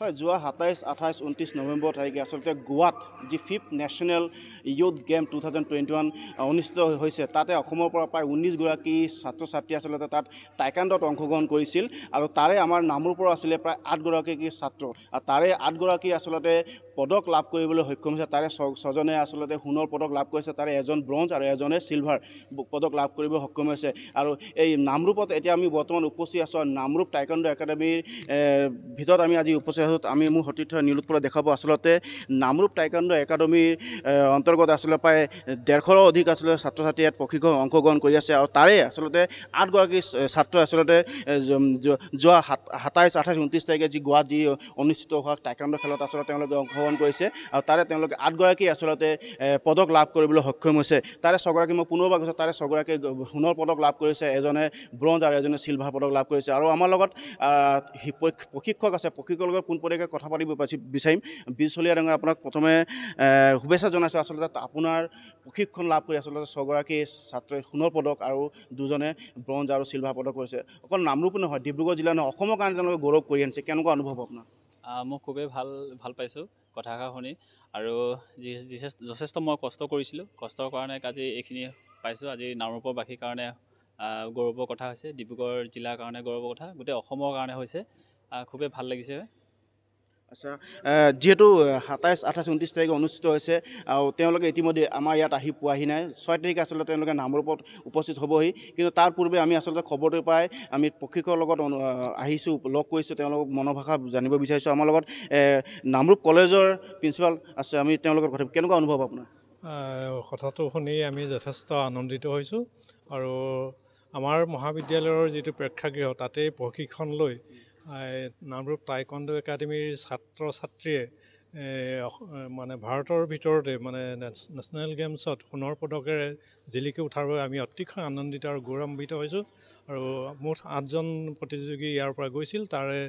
হয় যোৱা সাতাইছ আঠাইছ ঊনত্ৰিছ নৱেম্বৰ তাৰিখে আচলতে গোৱাত যি fifth national youth game two thousand twenty one অনুষ্ঠিত হৈছে তাতে অসমৰ পৰা প্ৰায় ঊনৈছগৰাকী ছাত্ৰ ছাত্ৰী আচলতে তাত টাইকাণ্ডত অংশগ্ৰহণ কৰিছিল আৰু তাৰে আমাৰ নামৰূপৰ আছিলে প্ৰায় আঠগৰাকী ছাত্ৰ আৰু তাৰে আঠগৰাকী আচলতে পদক লাভ কৰিবলৈ সক্ষম হৈছে তাৰে ছজনে আচলতে সোণৰ পদক লাভ কৰিছে তাৰে এজন ব্ৰঞ্জ আৰু এজনে ছিলভাৰ পদক লাভ কৰিব সক্ষম হৈছে আৰু এই নামৰূপত এতিয়া আমি বৰ্তমান উপস্থিত আছোঁ নামৰূপ টাইকাণ্ড একাডেমীৰ ভিতৰত আমি আজি উপস্থিত পিছত আমি মোৰ সতীৰ্থ নীলোৎপুৰত দেখাব আচলতে নামৰূপ টাইকাণ্ড একাডেমীৰ অন্তৰ্গত আচলতে প্ৰায় ডেৰশৰো অধিক আচলতে ছাত্ৰ ছাত্ৰী ইয়াত প্ৰশিক্ষণ অংশগ্ৰহণ কৰি আছে আৰু তাৰে আচলতে আঠগৰাকী ছাত্ৰ আচলতে যোৱা সাত সাতাইছ আঠাইছ ঊনত্ৰিছ তাৰিখে যি গুৱাহাটী অনুষ্ঠিত হোৱা টাইকাণ্ড খেলত আচলতে তেওঁলোকে অংশগ্ৰহণ কৰিছে আৰু তাৰে তেওঁলোকে আঠগৰাকী আচলতে পদক লাভ কৰিবলৈ সক্ষম হৈছে তাৰে ছগৰাকী মই পুনৰবাৰ কৈছোঁ তাৰে ছগৰাকী সোণৰ পদক লাভ কৰিছে এজনে ব্ৰঞ্জ আৰু এজনে চিলভাৰ পদক লাভ কৰিছে আৰু আমাৰ লগত প্ৰশিক্ষক আছে প্ৰশিক্ষকৰ লগত পোনপটীয়াকৈ কথা পাতিব বিচাৰিম বিচলীয়া ডাঙৰ আপোনাক প্ৰথমে শুভেচ্ছা জনাইছোঁ আচলতে আপোনাৰ প্ৰশিক্ষণ লাভ কৰি আচলতে ছগৰাকী ছাত্ৰই সোণৰ পদক আৰু দুজনে ব্ৰঞ্জ আৰু চিলভাৰ পদক কৰিছে অকল নামৰূপ নহয় ডিব্ৰুগড় জিলা নহয় অসমৰ কাৰণে তেওঁলোকে গৌৰৱ কৰি আনিছে কেনেকুৱা অনুভৱ আপোনাৰ মই খুবেই ভাল ভাল পাইছোঁ কথাষাৰ শুনি আৰু যথেষ্ট মই কষ্ট কৰিছিলোঁ কষ্টৰ কাৰণে আজি এইখিনি পাইছোঁ আজি নামৰূপৰবাসীৰ কাৰণে গৌৰৱৰ কথা হৈছে ডিব্ৰুগড় জিলাৰ কাৰণে গৌৰৱৰ কথা গোটেই অসমৰ কাৰণে হৈছে খুবেই ভাল লাগিছে আচ্ছা যিহেতু সাতাইছ আঠাইছ ঊনত্ৰিছ তাৰিখে অনুষ্ঠিত হৈছে আৰু তেওঁলোকে ইতিমধ্যে আমাৰ ইয়াত আহি পোৱাহি নাই ছয় তাৰিখে আচলতে তেওঁলোকে নামৰূপত উপস্থিত হ'বহি কিন্তু তাৰ পূৰ্বে আমি আচলতে খবৰটো পাই আমি প্ৰশিক্ষকৰ লগত আহিছোঁ লগ কৰিছোঁ তেওঁলোকক মনোভাষা জানিব বিচাৰিছোঁ আমাৰ লগত নামৰূপ কলেজৰ প্ৰিঞ্চিপাল আছে আমি তেওঁলোকৰ কথা কেনেকুৱা অনুভৱ আপোনাৰ কথাটো শুনি আমি যথেষ্ট আনন্দিত হৈছোঁ আৰু আমাৰ মহাবিদ্যালয়ৰ যিটো প্ৰেক্ষাগৃহ তাতেই প্ৰশিক্ষণ লৈ নামৰূপ টাইকণ্ড একাডেমীৰ ছাত্ৰ ছাত্ৰীয়ে মানে ভাৰতৰ ভিতৰতে মানে নেশ্যনেল গেমছত সোণৰ পদকেৰে জিলিকি উঠাৰ বাবে আমি অতিশয় আনন্দিত আৰু গৌৰৱান্বিত হৈছোঁ আৰু মুঠ আঠজন প্ৰতিযোগী ইয়াৰ পৰা গৈছিল তাৰে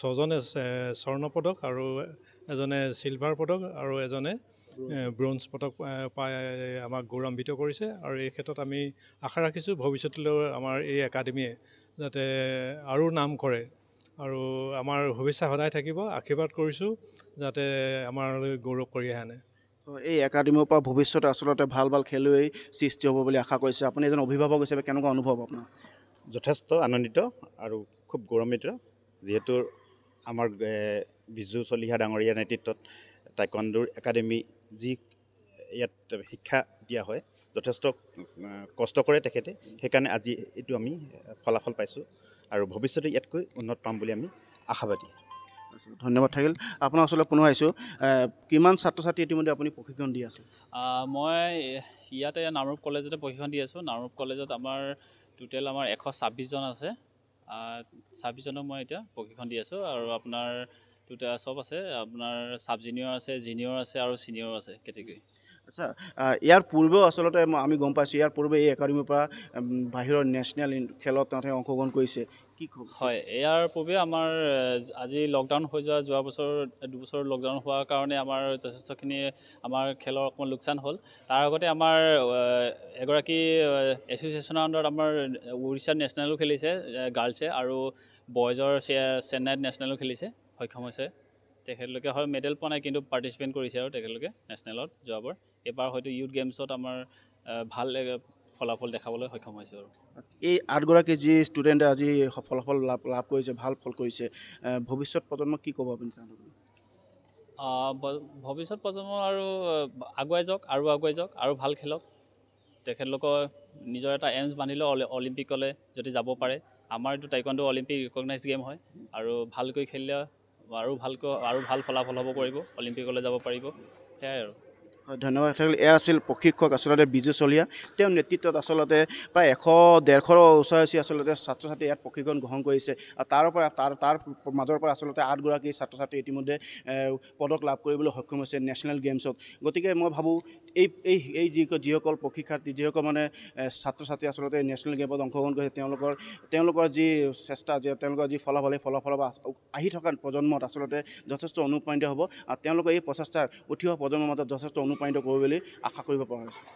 ছজনে স্বৰ্ণ পদক আৰু এজনে চিলভাৰ পদক আৰু এজনে ব্ৰঞ্জ পদক পাই আমাক গৌৰৱান্বিত কৰিছে আৰু এই ক্ষেত্ৰত আমি আশা ৰাখিছোঁ ভৱিষ্যতলৈ আমাৰ এই একাডেমীয়ে যাতে আৰু নাম কৰে আৰু আমাৰ শুভেচ্ছা সদায় থাকিব আশীৰ্বাদ কৰিছোঁ যাতে আমাৰ গৌৰৱ কঢ়িয়াই আনে এই একাডেমীৰ পৰা ভৱিষ্যতে আচলতে ভাল ভাল খেলুৱৈ সৃষ্টি হ'ব বুলি আশা কৰিছে আপুনি এজন অভিভাৱক হিচাপে কেনেকুৱা অনুভৱ আপোনাৰ যথেষ্ট আনন্দিত আৰু খুব গৌৰৱান্বিত যিহেতু আমাৰ বিজু চলিহা ডাঙৰীয়া নেতৃত্বত টাইকণ্ডোৰ একাডেমী যি ইয়াত শিক্ষা দিয়া হয় যথেষ্ট কষ্ট কৰে তেখেতে সেইকাৰণে আজি এইটো আমি ফলাফল পাইছোঁ আৰু ভৱিষ্যতে ইয়াতকৈ উন্নত পাম বুলি আমি আশাবাদী ধন্যবাদ থাকিল আপোনাৰ ওচৰলৈ পুনৰ আহিছোঁ কিমান ছাত্ৰ ছাত্ৰী ইতিমধ্যে আপুনি প্ৰশিক্ষণ দি আছে মই ইয়াতে নামৰূপ কলেজতে প্ৰশিক্ষণ দি আছোঁ নামৰূপ কলেজত আমাৰ টোটেল আমাৰ এশ ছাব্বিছজন আছে ছাব্বিছজনক মই এতিয়া প্ৰশিক্ষণ দি আছোঁ আৰু আপোনাৰ টোটেল চব আছে আপোনাৰ ছাব জুনিয়ৰ আছে জিনিয়ৰ আছে আৰু ছিনিয়ৰ আছে কেটেগৰী আচ্ছা ইয়াৰ পূৰ্বেও আচলতে আমি গম পাইছোঁ ইয়াৰ পূৰ্বে এই একাডেমীৰ পৰা বাহিৰৰ নেশ্যনেল খেলত তেওঁ অংশগ্ৰহণ কৰিছে কি হয় ইয়াৰ পূৰ্বে আমাৰ আজি লকডাউন হৈ যোৱা যোৱা বছৰ দুবছৰ লকডাউন হোৱাৰ কাৰণে আমাৰ যথেষ্টখিনি আমাৰ খেলৰ অকণমান লোকচান হ'ল তাৰ আগতে আমাৰ এগৰাকী এছ'চিয়েশ্যনৰ আণ্ডাৰত আমাৰ উৰিষ্যাত নেশ্যনেলো খেলিছে গাৰ্লছে আৰু বয়জৰ চেন্নাইত নেশ্যনেলো খেলিছে সক্ষম হৈছে তেখেতলোকে হয় মেডেল পোৱা নাই কিন্তু পাৰ্টিচিপেট কৰিছে আৰু তেখেতলোকে নেশ্যনেলত যোৱাবাৰ এইবাৰ হয়তো ইউথ গেমছত আমাৰ ভাল ফলাফল দেখাবলৈ সক্ষম হৈছে আৰু এই আঠগৰাকী যি ষ্টুডেণ্টে আজি ফলাফল লাভ লাভ কৰিছে ভাল ফল কৰিছে ভৱিষ্যত প্ৰজন্মক কি ক'ব আপুনি ভৱিষ্যত প্ৰজন্ম আৰু আগুৱাই যাওক আৰু আগুৱাই যাওক আৰু ভাল খেলক তেখেতলোকৰ নিজৰ এটা এইমছ বান্ধি লওক অলিম্পিকলৈ যদি যাব পাৰে আমাৰ এইটো টাইকণ্ডো অলিম্পিক ৰিকগনাইজ গেম হয় আৰু ভালকৈ খেলিলে আৰু ভালকৈ আৰু ভাল ফলাফল হ'ব পাৰিব অলিম্পিকলৈ যাব পাৰিব সেয়াই আৰু ধন্যবাদ থাকিল এয়া আছিল প্ৰশিক্ষক আচলতে বিজু চলিয়া তেওঁৰ নেতৃত্বত আচলতে প্ৰায় এশ ডেৰশৰ ওচৰাওচি আচলতে ছাত্ৰ ছাত্ৰী ইয়াত প্ৰশিক্ষণ গ্ৰহণ কৰিছে আৰু তাৰ পৰা তাৰ তাৰ মাজৰ পৰা আচলতে আঠগৰাকী ছাত্ৰ ছাত্ৰী ইতিমধ্যে পদক লাভ কৰিবলৈ সক্ষম হৈছে নেশ্যনেল গেমছত গতিকে মই ভাবোঁ এই এই এই যিসকল যিসকল প্ৰশিক্ষাৰ্থী যিসকল মানে ছাত্ৰ ছাত্ৰী আচলতে নেশ্যনেল গেমত অংশগ্ৰহণ কৰিছে তেওঁলোকৰ তেওঁলোকৰ যি চেষ্টা যে তেওঁলোকৰ যি ফলাফল সেই ফলাফলৰ পৰা আহি থকা প্ৰজন্মত আচলতে যথেষ্ট অনুপ্ৰাণিত হ'ব আৰু তেওঁলোকৰ এই প্ৰচেষ্টাই উঠি অহা প্ৰজন্মৰ মাজত যথেষ্ট অনুপ্ৰাণিত কৰিব বুলি আশা কৰিব পৰা হৈছে